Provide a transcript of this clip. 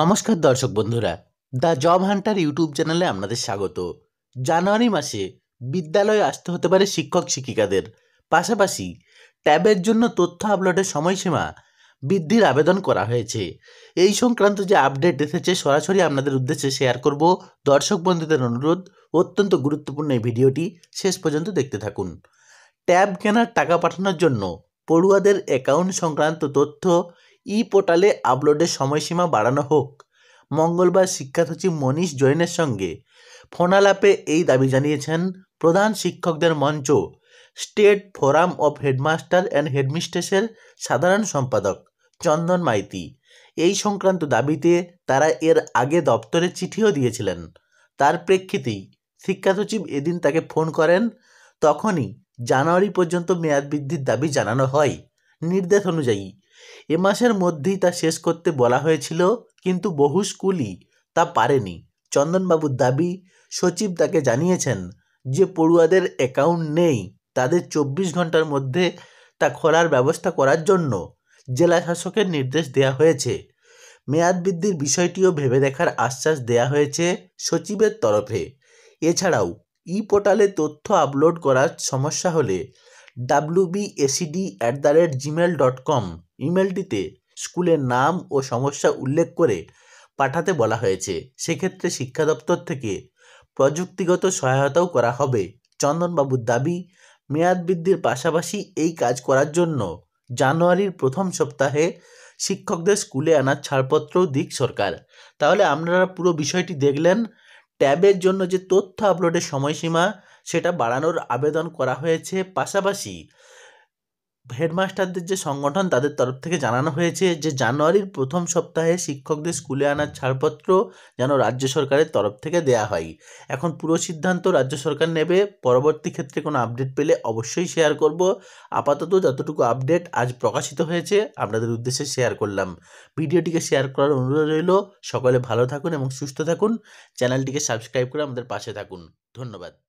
নমস্কার দর্শক বন্ধুরা দ্য জব হান্টার ইউটিউব চ্যানেলে আপনাদের স্বাগত জানুয়ারি মাসে বিদ্যালয়ে আসতে হতে পারে শিক্ষক শিক্ষিকাদের পাশাপাশি ট্যাবের জন্য তথ্য আপলোডের সময়সীমা বৃদ্ধির আবেদন করা হয়েছে এই সংক্রান্ত যে আপডেট এসেছে সরাসরি আপনাদের উদ্দেশ্যে শেয়ার করব দর্শক বন্ধুদের অনুরোধ অত্যন্ত গুরুত্বপূর্ণ এই ভিডিওটি শেষ পর্যন্ত দেখতে থাকুন ট্যাব কেনার টাকা পাঠানোর জন্য পড়ুয়াদের অ্যাকাউন্ট সংক্রান্ত তথ্য ই পোর্টালে আপলোডের সময়সীমা বাড়ানো হোক মঙ্গলবার শিক্ষা সচিব মনীষ জৈনের সঙ্গে ফোনালাপে এই দাবি জানিয়েছেন প্রধান শিক্ষকদের মঞ্চ state forum of headmaster and হেডমিস্ট্রেসের সাধারণ সম্পাদক চন্দন মাইতি এই সংক্রান্ত দাবিতে তারা এর আগে দপ্তরে চিঠিও দিয়েছিলেন তার প্রেক্ষিতেই শিক্ষা সচিব এদিন তাকে ফোন করেন তখনই জানুয়ারি পর্যন্ত মেয়াদ বৃদ্ধির দাবি জানানো হয় নির্দেশ অনুযায়ী এ মাসের মধ্যেই তা শেষ করতে বলা হয়েছিল কিন্তু বহু স্কুলই তা পারেনি চন্দনবাবুর দাবি সচিব তাকে জানিয়েছেন যে পড়ুয়াদের অ্যাকাউন্ট নেই তাদের চব্বিশ ঘন্টার মধ্যে তা খোলার ব্যবস্থা করার জন্য জেলা শাসকের নির্দেশ দেয়া হয়েছে মেয়াদ বৃদ্ধির বিষয়টিও ভেবে দেখার আশ্বাস দেয়া হয়েছে সচিবের তরফে এছাড়াও ই পোর্টালে তথ্য আপলোড করার সমস্যা হলে WBACD at the rate Gmail dot com ইমেলটিতে স্কুলের নাম ও সমস্যা উল্লেখ করে পাঠাতে বলা হয়েছে সেক্ষেত্রে শিক্ষা দপ্তর থেকে প্রযুক্তিগত সহায়তাও করা হবে চন্দনবাবুর দাবি মেয়াদ বৃদ্ধির পাশাপাশি এই কাজ করার জন্য জানুয়ারির প্রথম সপ্তাহে শিক্ষকদের স্কুলে আনার ছাড়পত্রও দিক সরকার তাহলে আপনারা পুরো বিষয়টি দেখলেন ট্যাবের জন্য যে তথ্য আপলোডের সময়সীমা সেটা বাড়ানোর আবেদন করা হয়েছে পাশাপাশি হেডমাস্টারদের যে সংগঠন তাদের তরফ থেকে জানানো হয়েছে যে জানুয়ারির প্রথম সপ্তাহে শিক্ষকদের স্কুলে আনার ছাড়পত্র যেন রাজ্য সরকারের তরফ থেকে দেয়া হয় এখন পুরো সিদ্ধান্ত রাজ্য সরকার নেবে পরবর্তী ক্ষেত্রে কোনো আপডেট পেলে অবশ্যই শেয়ার করব আপাতত যতটুকু আপডেট আজ প্রকাশিত হয়েছে আপনাদের উদ্দেশ্যে শেয়ার করলাম ভিডিওটিকে শেয়ার করার অনুরোধ রইল সকলে ভালো থাকুন এবং সুস্থ থাকুন চ্যানেলটিকে সাবস্ক্রাইব করে আমাদের পাশে থাকুন ধন্যবাদ